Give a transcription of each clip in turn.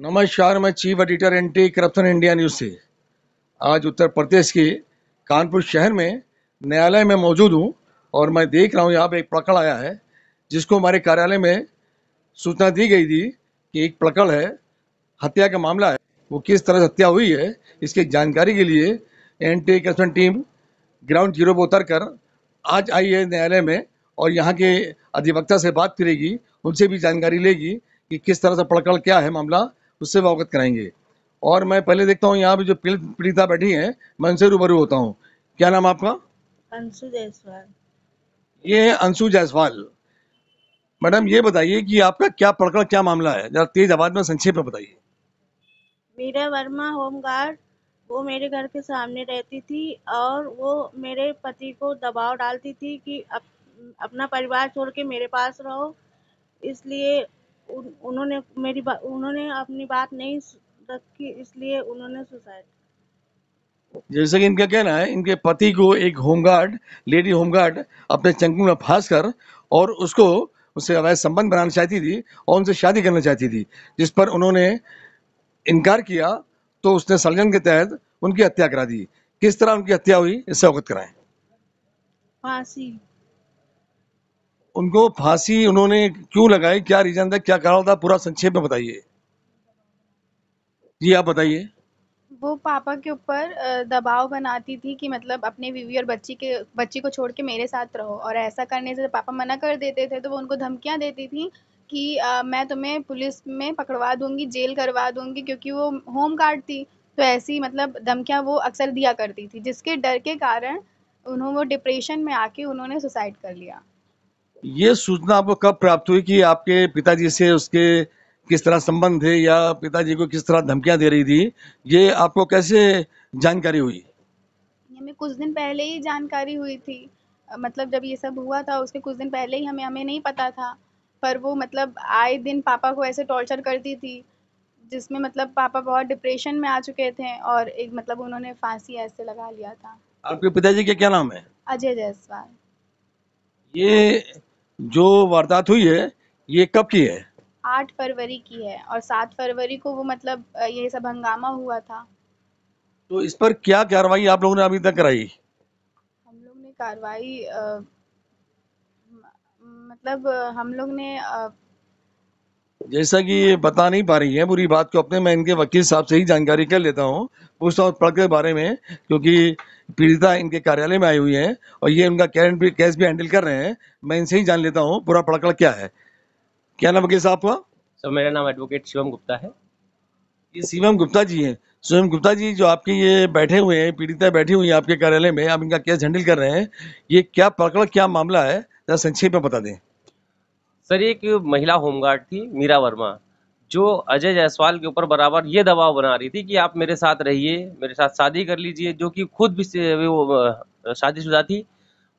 नमस्कार मैं chief editor anti corruption India news से आज उत्तर प्रदेश के कानपुर शहर में न्यायालय में मौजूद हूँ और मैं देख रहा हूँ यहाँ पर एक प्रकरण आया है जिसको हमारे कार्यालय में सूचना दी गई थी कि एक प्रकड़ है हत्या का मामला है वो किस तरह से हत्या हुई है इसकी जानकारी के लिए anti corruption team ground zero पर उतर कर आज आई है न्यायालय में और यहाँ के अधिवक्ता से बात करेगी उनसे भी जानकारी लेगी कि किस तरह से प्रकरण क्या है मामला उससे अवगत कराएंगे और मैं पहले देखता हूँ यहाँ पे जो पीड़िता बैठी है मैं उनसे रूबरू होता हूँ क्या नाम आपका अंशु जायसवाल ये है अंशु जायसवाल मैडम ये बताइए कि आपका क्या पड़कर क्या मामला है जरा तेज आवाज में संक्षेप में बताइए मीरा वर्मा होम गार्ड वो मेरे घर के सामने रहती थी और वो मेरे पति को दबाव डालती थी कि अप, अपना परिवार छोड़ के मेरे पास रहो इसलिए उन्होंने मेरी बात उन्होंने अपनी बात नहीं रखी इसलिए उन्होंने सुसाइड जैसे कि इनका कहना है इनके पति को एक होमगार्ड लेडी होमगार्ड अपने चंकू में फांस कर और उसको उससे अवैध संबंध बनाना चाहती थी और उनसे शादी करना चाहती थी जिस पर उन्होंने इनकार किया तो उसने संलग्न के तहत उनकी हत्या करा दी किस तरह उनकी हत्या हुई इससे अवगत कराएं फांसी उनको फांसी उन्होंने क्यों लगाई क्या रीजन था क्या कारण था पूरा संक्षेप में बताइए जी आप बताइए वो पापा के ऊपर दबाव बनाती थी कि मतलब अपने बीवी और बच्ची के बच्ची को छोड़ के मेरे साथ रहो और ऐसा करने से पापा मना कर देते थे तो वो उनको धमकियां देती थी कि आ, मैं तुम्हें पुलिस में पकड़वा दूंगी जेल करवा दूंगी क्योंकि वो होम गार्ड थी तो ऐसी मतलब धमकियां वो अक्सर दिया करती थी जिसके डर के कारण उन्होंने वो डिप्रेशन में आके उन्होंने सुसाइड कर लिया ये सूचना आपको कब प्राप्त हुई कि आपके पिताजी से उसके किस तरह संबंध है या पिताजी को किस तरह धमकियां दे रही थी ये आपको कैसे जानकारी हुई हमें कुछ दिन पहले ही जानकारी हुई थी मतलब जब ये सब हुआ था उसके कुछ दिन पहले ही हमें हमें नहीं पता था पर वो मतलब आए दिन पापा को ऐसे टॉर्चर करती थी जिसमें मतलब पापा बहुत डिप्रेशन में आ चुके थे और एक मतलब उन्होंने फांसी ऐसे लगा लिया था आपके पिताजी के क्या नाम है अजय जायसवाल ये जो वारदात हुई है ये कब की है आठ फरवरी की है और सात फरवरी को वो मतलब ये सब हंगामा हुआ था तो इस पर क्या कार्रवाई आप लोगों ने अभी तक कराई हम लोग ने कार्रवाई मतलब हम लोग ने आ, जैसा कि ये बता नहीं पा रही है पूरी बात को अपने मैं इनके वकील साहब से ही जानकारी कर लेता हूँ पूछता हूँ पढ़ के बारे में क्योंकि पीड़िता इनके कार्यालय में आई हुई है और ये उनका कैरेंट भी केस भी हैंडल कर रहे हैं मैं इनसे ही जान लेता हूँ पूरा पड़कड़ क्या है क्या नाम वकील साहब हुआ सर मेरा नाम एडवोकेट शिवम गुप्ता है ये शिवम गुप्ता जी हैं शिवम गुप्ता जी जो आपके ये बैठे हुए हैं पीड़िता बैठी हुई है आपके कार्यालय में आप इनका केस हैंडल कर रहे हैं ये क्या पड़कड़ क्या मामला है जरा संक्षेप में बता दें सर एक महिला होमगार्ड थी मीरा वर्मा जो अजय जायसवाल के ऊपर बराबर ये दबाव बना रही थी कि आप मेरे साथ रहिए मेरे साथ शादी कर लीजिए जो कि खुद भी वो शादीशुदा थी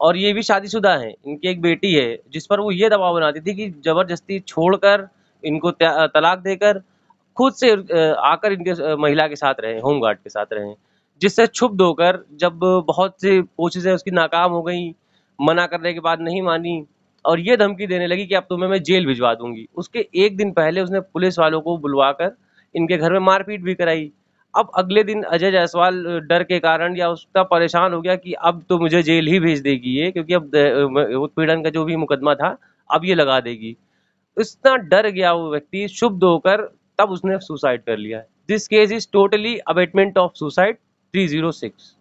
और ये भी शादीशुदा हैं इनकी एक बेटी है जिस पर वो ये दबाव बनाती थी कि ज़बरदस्ती छोड़कर इनको तलाक देकर खुद से आकर इनके महिला के साथ रहें होमगार्ड के साथ रहें जिससे छुप धोकर जब बहुत से कोशिशें उसकी नाकाम हो गई मना करने के बाद नहीं मानी और ये धमकी देने लगी कि अब तुम्हें मैं जेल भिजवा दूंगी उसके एक दिन पहले उसने पुलिस वालों को बुलवा कर इनके घर में मारपीट भी कराई अब अगले दिन अजय जायसवाल डर के कारण या उसका परेशान हो गया कि अब तो मुझे जेल ही भेज देगी ये क्योंकि अब उत्पीड़न का जो भी मुकदमा था अब ये लगा देगी इतना डर गया वो व्यक्ति शुभ होकर तब उसने सुसाइड कर लिया this case is totally abetment of suicide three zero six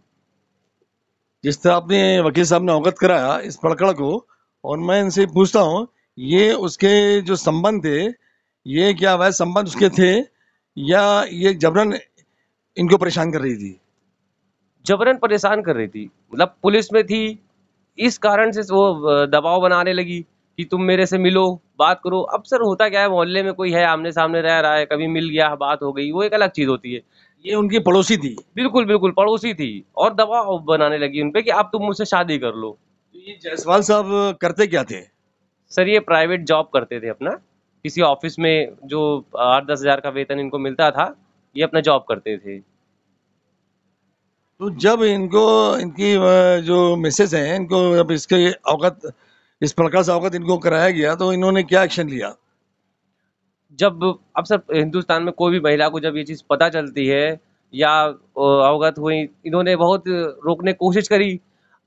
जिस तरह आपने वकील साहब ने अवगत कराया इस पड़कड़ को और मैं इनसे पूछता हूँ ये उसके जो संबंध थे ये क्या वह संबंध उसके थे या ये जबरन इनको परेशान कर रही थी जबरन परेशान कर रही थी मतलब पुलिस में थी इस कारण से वो दबाव बनाने लगी कि तुम मेरे से मिलो बात करो अब सर होता क्या है मोहल्ले में कोई है आमने सामने रह रहा है कभी मिल गया बात हो गई वो एक अलग चीज़ होती है ये उनकी पड़ोसी थी बिल्कुल बिल्कुल पड़ोसी थी और दबाव बनाने लगी उन पर कि आप तुम मुझसे शादी कर लो तो ये जायसवाल साहब करते क्या थे सर ये प्राइवेट जॉब करते थे अपना किसी ऑफिस में जो आठ दस हजार का वेतन इनको मिलता था ये अपना जॉब करते थे तो जब इनको इनकी जो मिसेस हैं इनको जब इसके अवगत इस प्रकार से अवगत इनको कराया गया तो इन्होंने क्या एक्शन लिया जब अब सर हिंदुस्तान में कोई भी महिला को जब ये चीज़ पता चलती है या अवगत हुई इन्होंने बहुत रोकने की कोशिश करी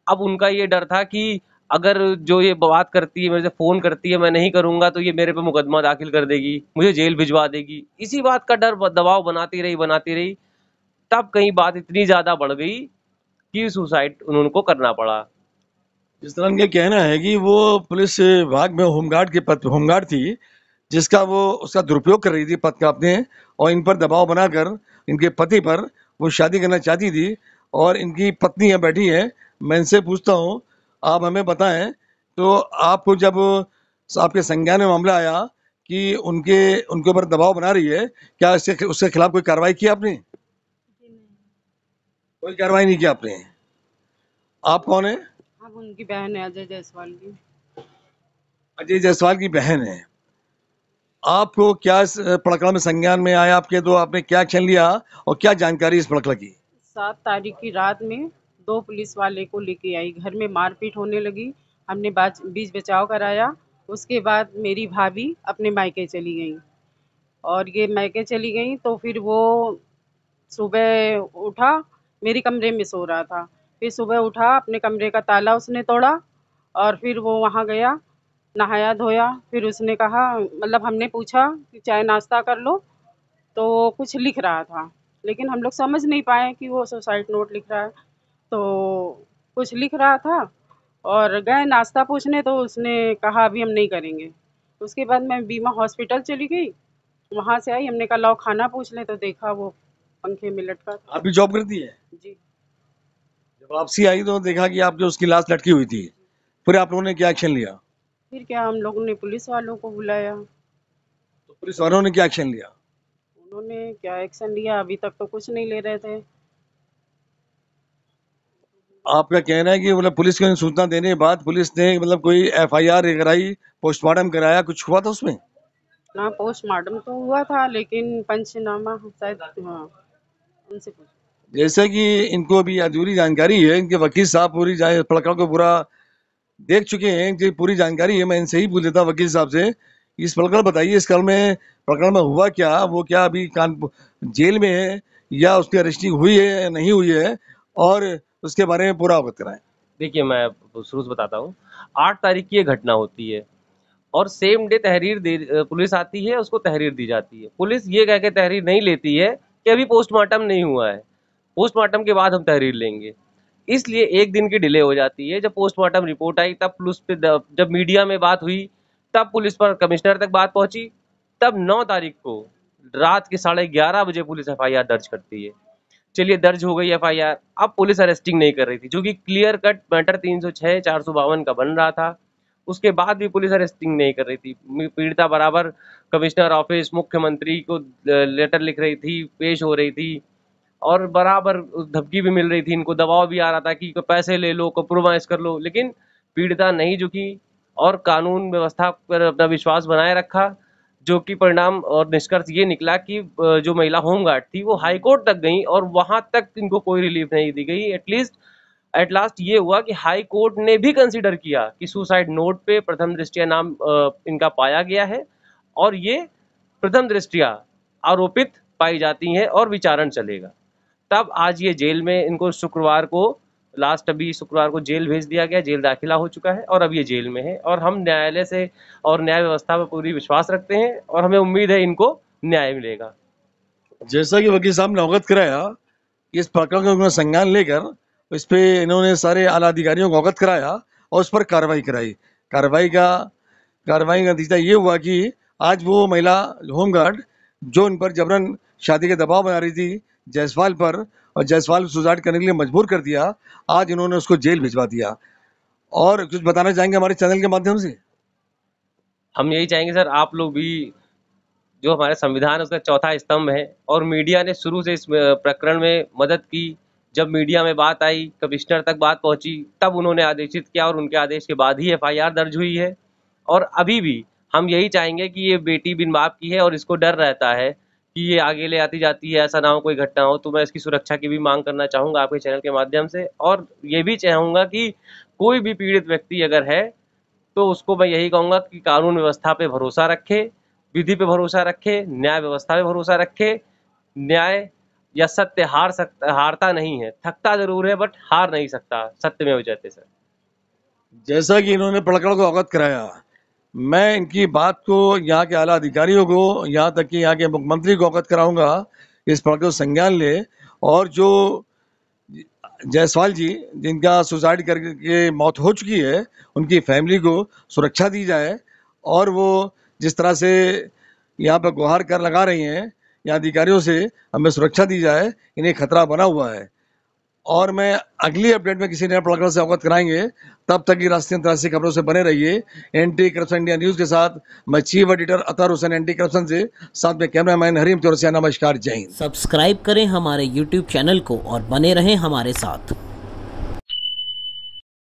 अब उनका ये डर था कि अगर जो ये बात करती है मेरे से फ़ोन करती है मैं नहीं करूँगा तो ये मेरे पे मुकदमा दाखिल कर देगी मुझे जेल भिजवा देगी इसी बात का डर दबाव बनाती रही बनाती रही तब कहीं बात इतनी ज़्यादा बढ़ गई कि सुसाइड उनको करना पड़ा जिस तरह उनका कहना है कि वो पुलिस विभाग में होमगार्ड के पद होमगार्ड थी जिसका वो उसका दुरुपयोग कर रही थी पद का अपने और इन पर दबाव बनाकर इनके पति पर वो शादी करना चाहती थी और इनकी पत्नी यहाँ बैठी है मैं इनसे पूछता हूँ आप हमें बताएं तो आपको जब आपके संज्ञान में मामला आया कि उनके उनके ऊपर दबाव बना रही है क्या इसके उसके खिलाफ कोई कार्रवाई की आपने कोई कार्रवाई नहीं की आपने आप कौन है आप उनकी बहन है अजय जायसवाल की अजय जायसवाल की बहन है आपको क्या इस पड़कला में संज्ञान में आया आपके तो आपने क्या एक्शन लिया और क्या जानकारी इस पड़कड़ा की सात तारीख की रात में दो पुलिस वाले को लेके आई घर में मारपीट होने लगी हमने बाज बीच बचाव कराया उसके बाद मेरी भाभी अपने मायके चली गई और ये मायके चली गई तो फिर वो सुबह उठा मेरे कमरे में सो रहा था फिर सुबह उठा अपने कमरे का ताला उसने तोड़ा और फिर वो वहाँ गया नहाया धोया फिर उसने कहा मतलब हमने पूछा कि चाय नाश्ता कर लो तो कुछ लिख रहा था लेकिन हम लोग समझ नहीं पाए कि वो सुसाइड नोट लिख रहा है तो कुछ लिख रहा था और गए नाश्ता पूछने तो उसने कहा अभी हम नहीं करेंगे उसके बाद मैं बीमा हॉस्पिटल चली गई वहाँ से आई हमने कहा लाओ खाना पूछ ले तो देखा वो पंखे में लटका था आप भी जॉब करती है जी जब वापसी आई तो देखा कि जो उसकी लाश लटकी हुई थी फिर आप लोगों ने क्या एक्शन लिया फिर क्या हम लोगों ने पुलिस वालों को बुलाया तो पुलिस वालों ने क्या एक्शन लिया उन्होंने क्या एक्शन लिया अभी तक तो कुछ नहीं ले रहे थे आपका कहना है कि मतलब पुलिस को सूचना देने के बाद पुलिस ने मतलब कोई एफआईआर कराई पोस्टमार्टम कराया कुछ हुआ था उसमें हाँ पोस्टमार्टम तो हुआ था लेकिन पंचनामा हाँ, जैसे कि इनको अभी अधूरी जानकारी है इनके वकील साहब पूरी पड़का को पूरा देख चुके हैं इनकी पूरी जानकारी है मैं इनसे ही पूछ लेता वकील साहब से इस प्रकरण बताइए इस कल में प्रकरण में हुआ क्या वो क्या अभी कानपुर जेल में है या उसकी अरेस्टिंग हुई है या नहीं हुई है और उसके बारे में पूरा अवगत कराएं देखिए मैं शुरू से बताता हूँ आठ तारीख की ये घटना होती है और सेम डे तहरीर दे पुलिस आती है उसको तहरीर दी जाती है पुलिस ये कह के तहरीर नहीं लेती है कि अभी पोस्टमार्टम नहीं हुआ है पोस्टमार्टम के बाद हम तहरीर लेंगे इसलिए एक दिन की डिले हो जाती है जब पोस्टमार्टम रिपोर्ट आई तब पुलिस पे जब मीडिया में बात हुई तब पुलिस पर कमिश्नर तक बात पहुंची तब नौ तारीख को रात के साढ़े ग्यारह बजे पुलिस एफ दर्ज करती है चलिए दर्ज हो गई एफ आई आर अब पुलिस अरेस्टिंग नहीं कर रही थी जो कि क्लियर कट मैटर तीन सौ छः चार सौ बावन का बन रहा था उसके बाद भी पुलिस अरेस्टिंग नहीं कर रही थी पीड़िता बराबर कमिश्नर ऑफिस मुख्यमंत्री को लेटर लिख रही थी पेश हो रही थी और बराबर धमकी भी मिल रही थी इनको दबाव भी आ रहा था कि पैसे ले लो कॉम्प्रोमाइज कर लो लेकिन पीड़िता नहीं झुकी और कानून व्यवस्था पर अपना विश्वास बनाए रखा जो कि परिणाम और निष्कर्ष ये निकला कि जो महिला होमगार्ड थी वो हाईकोर्ट तक गई और वहां तक इनको कोई रिलीफ नहीं दी गई एटलीस्ट एट लास्ट ये हुआ कि हाई कोर्ट ने भी कंसिडर किया कि सुसाइड नोट पे प्रथम दृष्टिया नाम इनका पाया गया है और ये प्रथम दृष्टिया आरोपित पाई जाती हैं और विचारण चलेगा तब आज ये जेल में इनको शुक्रवार को लास्ट अभी शुक्रवार को जेल भेज दिया गया जेल दाखिला हो चुका है और अब ये जेल में है और हम न्यायालय से और न्याय व्यवस्था पर पूरी विश्वास रखते हैं और हमें उम्मीद है इनको न्याय मिलेगा जैसा कि वकील साहब ने अवगत कराया इस प्रकरण का उन्होंने संज्ञान लेकर इस पर इन्होंने सारे आला अधिकारियों को अवगत कराया और उस पर कार्रवाई कराई कार्रवाई का कार्रवाई का नतीजा ये हुआ कि आज वो महिला होमगार्ड जो उन पर जबरन शादी के दबाव बना रही थी जयसवाल पर और जायसवाल सुसाइड करने के लिए मजबूर कर दिया आज इन्होंने उसको जेल भिजवा दिया और कुछ बताना चाहेंगे हमारे चैनल के माध्यम से हम यही चाहेंगे सर आप लोग भी जो हमारे संविधान है उसका चौथा स्तंभ है और मीडिया ने शुरू से इस प्रकरण में मदद की जब मीडिया में बात आई कमिश्नर तक बात पहुंची तब उन्होंने आदेशित किया और उनके आदेश के बाद ही एफआईआर दर्ज हुई है और अभी भी हम यही चाहेंगे कि ये बेटी बिन बाप की है और इसको डर रहता है कि ये आगे ले आती जाती है ऐसा ना हो कोई घटना हो तो मैं इसकी सुरक्षा की भी मांग करना चाहूँगा आपके चैनल के माध्यम से और ये भी चाहूँगा कि कोई भी पीड़ित व्यक्ति अगर है तो उसको मैं यही कहूँगा कि कानून व्यवस्था पे भरोसा रखे विधि पे भरोसा रखे न्याय व्यवस्था पे भरोसा रखे न्याय या सत्य हार सकता हारता नहीं है थकता जरूर है बट हार नहीं सकता सत्य में हो जाते सर जैसा कि इन्होंने पड़कड़ को अवगत कराया मैं इनकी बात को यहाँ के आला अधिकारियों को यहाँ तक कि यहाँ के मुख्यमंत्री को अवगत कराऊंगा इस प्रकार को संज्ञान ले और जो जायसवाल जी जिनका सुसाइड करके मौत हो चुकी है उनकी फैमिली को सुरक्षा दी जाए और वो जिस तरह से यहाँ पर गुहार कर लगा रही हैं यहाँ अधिकारियों से हमें सुरक्षा दी जाए इन्हें खतरा बना हुआ है और मैं अगली अपडेट में किसी नया प्रोग्राम से अवगत कराएंगे तब तक ये राष्ट्रीय अंतर्राष्ट्रीय खबरों से बने रहिए एंटी करप्शन इंडिया न्यूज के साथ मैं chief editor Atar Hussain anti corruption से साथ में कैमरा मैन हरीम चौरसिया नमस्कार जय हिंद सब्सक्राइब करें हमारे यूट्यूब चैनल को और बने रहें हमारे साथ